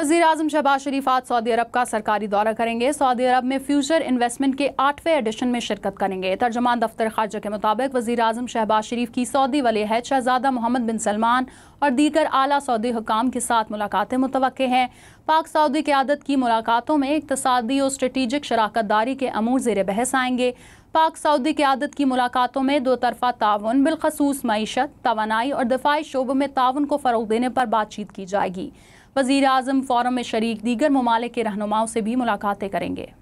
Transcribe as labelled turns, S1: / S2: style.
S1: वजीर अजम शहबाज शरीफ आज सऊदी अरब का सरकारी दौरा करेंगे सऊदी अरब में फ्यूचर इन्वेस्टमेंट के आठवें एडिशन में शिरकत करेंगे तर्जमान दफ्तर खारजा के मुताबिक वजी अजम शहबाज शरीफ की सऊदी वले है शहजादा मोहम्मद बिन सलमान और दीगर आला सऊदी हुकाम के साथ मुलाकातें मुतव हैं पाक सऊदी क्यादत की मुलाकातों में इकतदी और स्ट्रेटिजिक शराकत दारी के अमूर जेर बहस आएंगे पाक सऊदी क्यादत की मुलाकातों में दो तरफा ताउन बिलखसूस मीशत तोानाई और दफाई शोबों में ताउन को फ़रोग देने पर बातचीत की जाएगी वज़ी अजम फॉरम में शरीक दीगर ममालिक के रहनुमाओं से भी मुलाकातें करेंगे